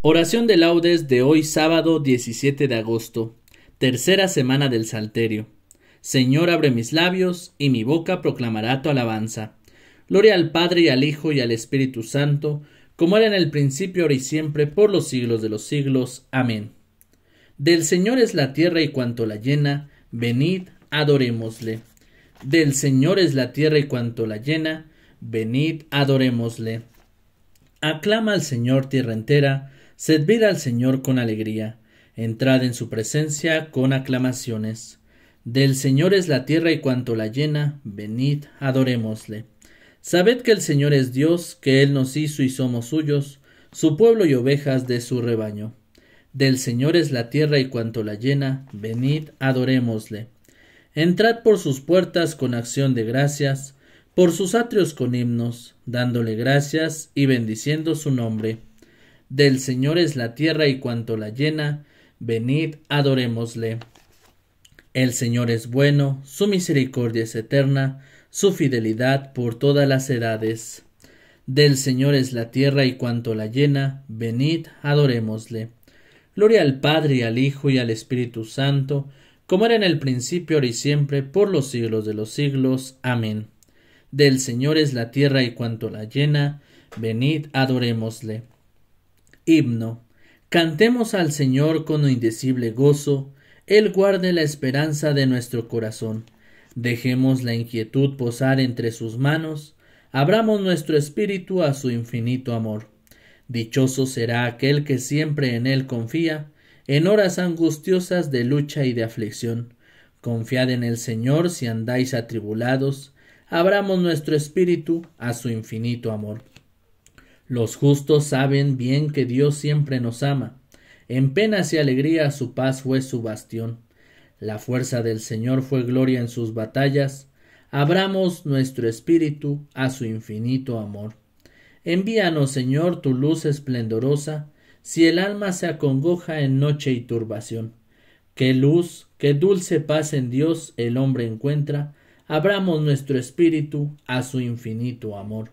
Oración de laudes de hoy sábado 17 de agosto, tercera semana del Salterio. Señor, abre mis labios, y mi boca proclamará tu alabanza. Gloria al Padre y al Hijo y al Espíritu Santo, como era en el principio, ahora y siempre, por los siglos de los siglos. Amén. Del Señor es la tierra y cuanto la llena, venid, adorémosle. Del Señor es la tierra y cuanto la llena, venid, adorémosle. Aclama al Señor tierra entera, Servid al Señor con alegría, entrad en su presencia con aclamaciones. Del Señor es la tierra y cuanto la llena, venid, adorémosle. Sabed que el Señor es Dios, que Él nos hizo y somos suyos, su pueblo y ovejas de su rebaño. Del Señor es la tierra y cuanto la llena, venid, adorémosle. Entrad por sus puertas con acción de gracias, por sus atrios con himnos, dándole gracias y bendiciendo su nombre del Señor es la tierra y cuanto la llena, venid, adorémosle. El Señor es bueno, su misericordia es eterna, su fidelidad por todas las edades. Del Señor es la tierra y cuanto la llena, venid, adorémosle. Gloria al Padre, y al Hijo y al Espíritu Santo, como era en el principio, ahora y siempre, por los siglos de los siglos. Amén. Del Señor es la tierra y cuanto la llena, venid, adorémosle. Himno. Cantemos al Señor con indecible gozo, Él guarde la esperanza de nuestro corazón. Dejemos la inquietud posar entre sus manos, abramos nuestro espíritu a su infinito amor. Dichoso será aquel que siempre en Él confía, en horas angustiosas de lucha y de aflicción. Confiad en el Señor si andáis atribulados, abramos nuestro espíritu a su infinito amor. Los justos saben bien que Dios siempre nos ama. En penas y alegría su paz fue su bastión. La fuerza del Señor fue gloria en sus batallas. Abramos nuestro espíritu a su infinito amor. Envíanos, Señor, tu luz esplendorosa, si el alma se acongoja en noche y turbación. Qué luz, qué dulce paz en Dios el hombre encuentra. Abramos nuestro espíritu a su infinito amor.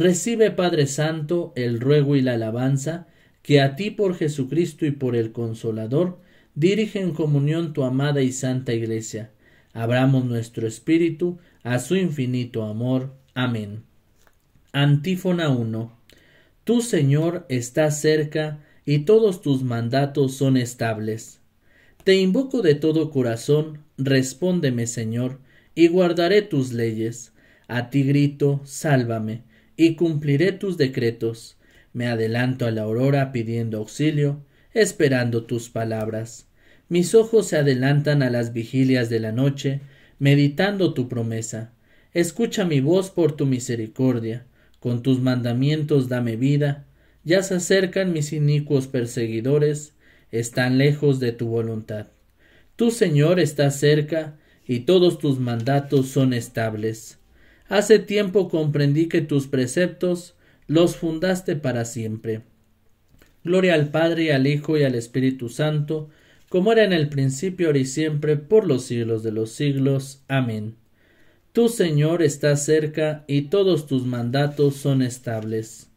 Recibe, Padre Santo, el ruego y la alabanza, que a ti por Jesucristo y por el Consolador dirige en comunión tu amada y santa Iglesia. Abramos nuestro espíritu a su infinito amor. Amén. Antífona 1. Tú, Señor, estás cerca, y todos tus mandatos son estables. Te invoco de todo corazón, respóndeme, Señor, y guardaré tus leyes. A ti grito, sálvame y cumpliré tus decretos. Me adelanto a la aurora pidiendo auxilio, esperando tus palabras. Mis ojos se adelantan a las vigilias de la noche, meditando tu promesa. Escucha mi voz por tu misericordia, con tus mandamientos dame vida. Ya se acercan mis inicuos perseguidores, están lejos de tu voluntad. Tu Señor, está cerca, y todos tus mandatos son estables. Hace tiempo comprendí que tus preceptos los fundaste para siempre. Gloria al Padre, al Hijo y al Espíritu Santo, como era en el principio, ahora y siempre, por los siglos de los siglos. Amén. Tu Señor, está cerca, y todos tus mandatos son estables.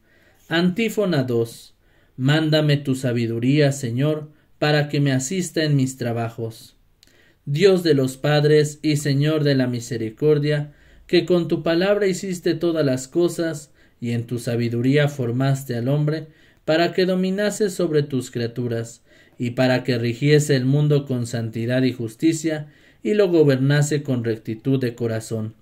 Antífona 2. Mándame tu sabiduría, Señor, para que me asista en mis trabajos. Dios de los padres y Señor de la misericordia, que con tu palabra hiciste todas las cosas, y en tu sabiduría formaste al hombre, para que dominase sobre tus criaturas, y para que rigiese el mundo con santidad y justicia, y lo gobernase con rectitud de corazón.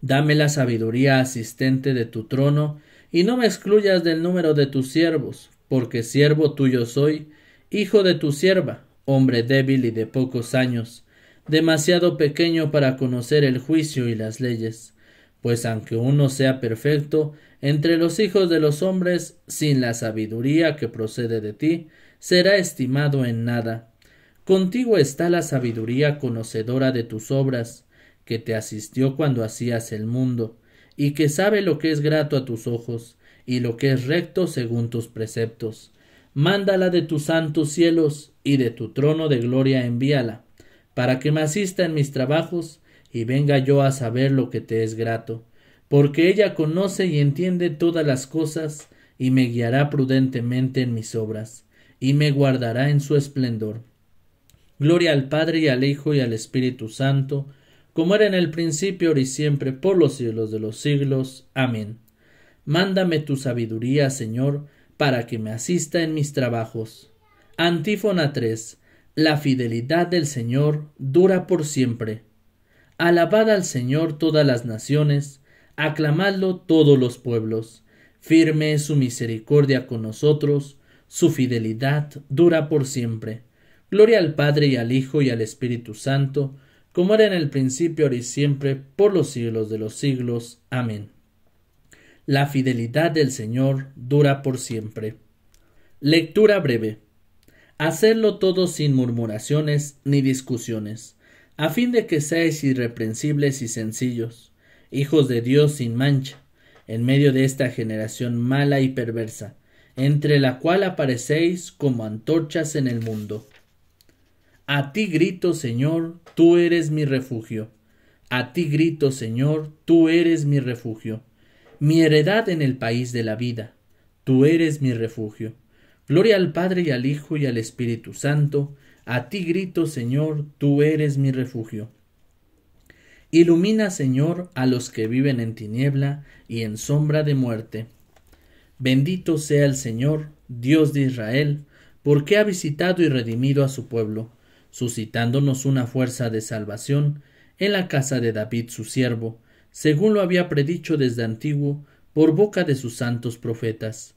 Dame la sabiduría asistente de tu trono, y no me excluyas del número de tus siervos, porque siervo tuyo soy, hijo de tu sierva, hombre débil y de pocos años, demasiado pequeño para conocer el juicio y las leyes, pues aunque uno sea perfecto, entre los hijos de los hombres, sin la sabiduría que procede de ti, será estimado en nada. Contigo está la sabiduría conocedora de tus obras, que te asistió cuando hacías el mundo, y que sabe lo que es grato a tus ojos, y lo que es recto según tus preceptos. Mándala de tus santos cielos, y de tu trono de gloria envíala para que me asista en mis trabajos y venga yo a saber lo que te es grato, porque ella conoce y entiende todas las cosas, y me guiará prudentemente en mis obras, y me guardará en su esplendor. Gloria al Padre y al Hijo y al Espíritu Santo, como era en el principio, ahora y siempre, por los siglos de los siglos. Amén. Mándame tu sabiduría, Señor, para que me asista en mis trabajos. Antífona 3. La fidelidad del Señor dura por siempre. Alabad al Señor todas las naciones, aclamadlo todos los pueblos. Firme es su misericordia con nosotros, su fidelidad dura por siempre. Gloria al Padre y al Hijo y al Espíritu Santo, como era en el principio, ahora y siempre, por los siglos de los siglos. Amén. La fidelidad del Señor dura por siempre. Lectura breve. Hacedlo todo sin murmuraciones ni discusiones, a fin de que seáis irreprensibles y sencillos, hijos de Dios sin mancha, en medio de esta generación mala y perversa, entre la cual aparecéis como antorchas en el mundo. A ti grito, Señor, tú eres mi refugio. A ti grito, Señor, tú eres mi refugio. Mi heredad en el país de la vida, tú eres mi refugio. Gloria al Padre y al Hijo y al Espíritu Santo, a ti grito, Señor, tú eres mi refugio. Ilumina, Señor, a los que viven en tiniebla y en sombra de muerte. Bendito sea el Señor, Dios de Israel, porque ha visitado y redimido a su pueblo, suscitándonos una fuerza de salvación en la casa de David su siervo, según lo había predicho desde antiguo por boca de sus santos profetas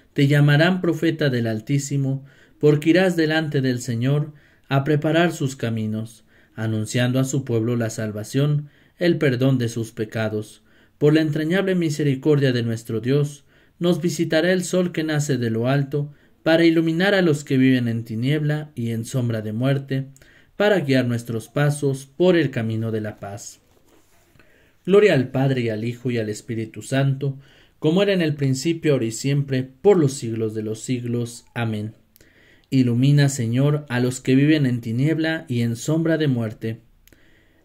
te llamarán profeta del Altísimo, porque irás delante del Señor a preparar sus caminos, anunciando a su pueblo la salvación, el perdón de sus pecados. Por la entrañable misericordia de nuestro Dios, nos visitará el sol que nace de lo alto, para iluminar a los que viven en tiniebla y en sombra de muerte, para guiar nuestros pasos por el camino de la paz. Gloria al Padre y al Hijo y al Espíritu Santo, como era en el principio, ahora y siempre, por los siglos de los siglos. Amén. Ilumina, Señor, a los que viven en tiniebla y en sombra de muerte.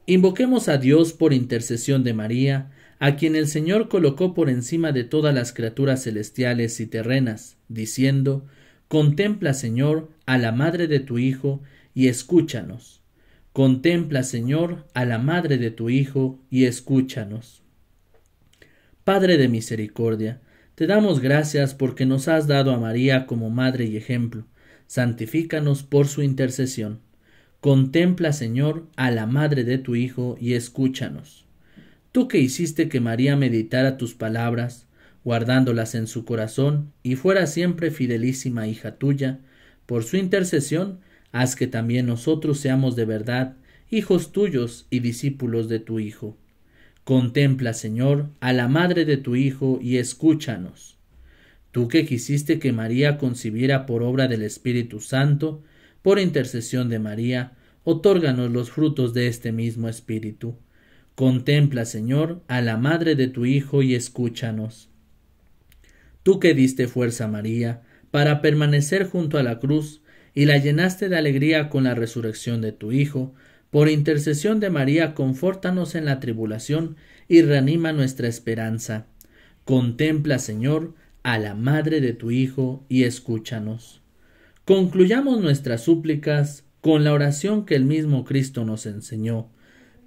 Invoquemos a Dios por intercesión de María, a quien el Señor colocó por encima de todas las criaturas celestiales y terrenas, diciendo, Contempla, Señor, a la madre de tu Hijo, y escúchanos. Contempla, Señor, a la madre de tu Hijo, y escúchanos. Padre de misericordia, te damos gracias porque nos has dado a María como madre y ejemplo. Santifícanos por su intercesión. Contempla, Señor, a la madre de tu Hijo y escúchanos. Tú que hiciste que María meditara tus palabras, guardándolas en su corazón, y fuera siempre fidelísima hija tuya, por su intercesión, haz que también nosotros seamos de verdad hijos tuyos y discípulos de tu Hijo Contempla, Señor, a la madre de tu Hijo y escúchanos. Tú que quisiste que María concibiera por obra del Espíritu Santo, por intercesión de María, otórganos los frutos de este mismo Espíritu. Contempla, Señor, a la madre de tu Hijo y escúchanos. Tú que diste fuerza a María para permanecer junto a la cruz y la llenaste de alegría con la resurrección de tu Hijo, por intercesión de María, confórtanos en la tribulación y reanima nuestra esperanza. Contempla, Señor, a la madre de tu Hijo y escúchanos. Concluyamos nuestras súplicas con la oración que el mismo Cristo nos enseñó.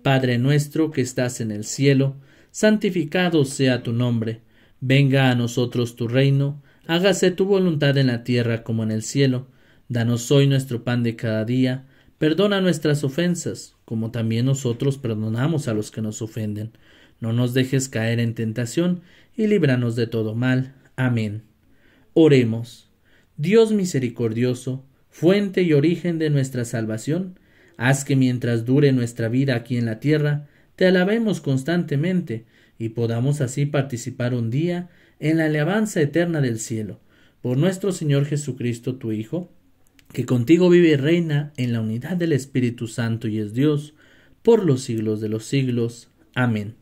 Padre nuestro que estás en el cielo, santificado sea tu nombre, venga a nosotros tu reino, hágase tu voluntad en la tierra como en el cielo. Danos hoy nuestro pan de cada día, Perdona nuestras ofensas, como también nosotros perdonamos a los que nos ofenden. No nos dejes caer en tentación, y líbranos de todo mal. Amén. Oremos. Dios misericordioso, fuente y origen de nuestra salvación, haz que mientras dure nuestra vida aquí en la tierra, te alabemos constantemente, y podamos así participar un día en la alabanza eterna del cielo. Por nuestro Señor Jesucristo, tu Hijo, que contigo vive y reina en la unidad del Espíritu Santo y es Dios, por los siglos de los siglos. Amén.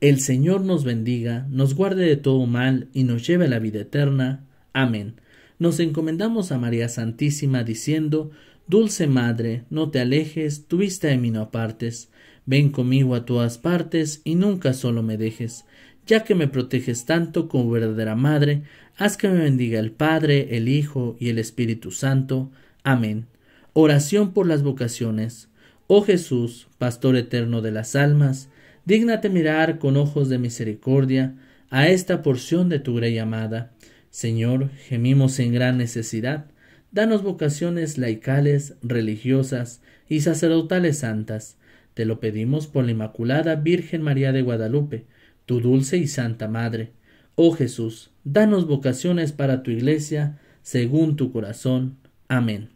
El Señor nos bendiga, nos guarde de todo mal y nos lleve a la vida eterna. Amén. Nos encomendamos a María Santísima diciendo, Dulce Madre, no te alejes, tu vista de mí no apartes. Ven conmigo a todas partes y nunca solo me dejes. Ya que me proteges tanto como verdadera madre, haz que me bendiga el Padre, el Hijo y el Espíritu Santo. Amén. Oración por las vocaciones. Oh Jesús, Pastor eterno de las almas, dígnate mirar con ojos de misericordia a esta porción de tu grey amada. Señor, gemimos en gran necesidad. Danos vocaciones laicales, religiosas y sacerdotales santas. Te lo pedimos por la Inmaculada Virgen María de Guadalupe, tu dulce y santa Madre. Oh Jesús, danos vocaciones para tu Iglesia, según tu corazón. Amén.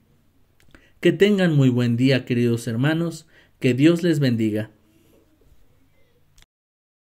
Que tengan muy buen día, queridos hermanos, que Dios les bendiga.